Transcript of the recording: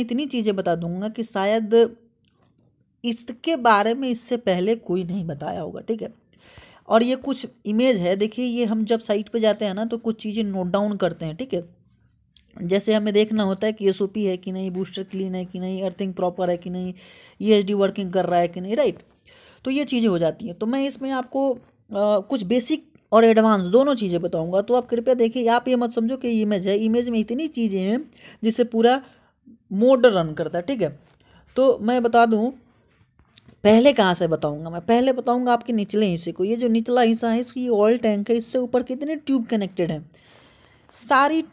इतनी चीज़ें बता दूंगा कि शायद इसके बारे में इससे पहले कोई नहीं बताया होगा ठीक है और ये कुछ इमेज है देखिए ये हम जब साइट पे जाते हैं ना तो कुछ चीज़ें नोट डाउन करते हैं ठीक है जैसे हमें देखना होता है कि एस है कि नहीं बूस्टर क्लीन है कि नहीं अर्थिंग प्रॉपर है कि नहीं ई e वर्किंग कर रहा है कि नहीं राइट तो ये चीज़ें हो जाती हैं तो मैं इसमें आपको आ, कुछ बेसिक और एडवांस दोनों चीज़ें बताऊंगा तो आप कृपया देखिए आप ये मत समझो कि इमेज है इमेज में इतनी चीज़ें हैं जिससे पूरा मोड रन करता है ठीक है तो मैं बता दूँ पहले कहाँ से बताऊंगा मैं पहले बताऊंगा आपके निचले हिस्से को ये जो निचला हिस्सा है इसकी ऑयल टैंक है इससे ऊपर कितने ट्यूब कनेक्टेड हैं सारी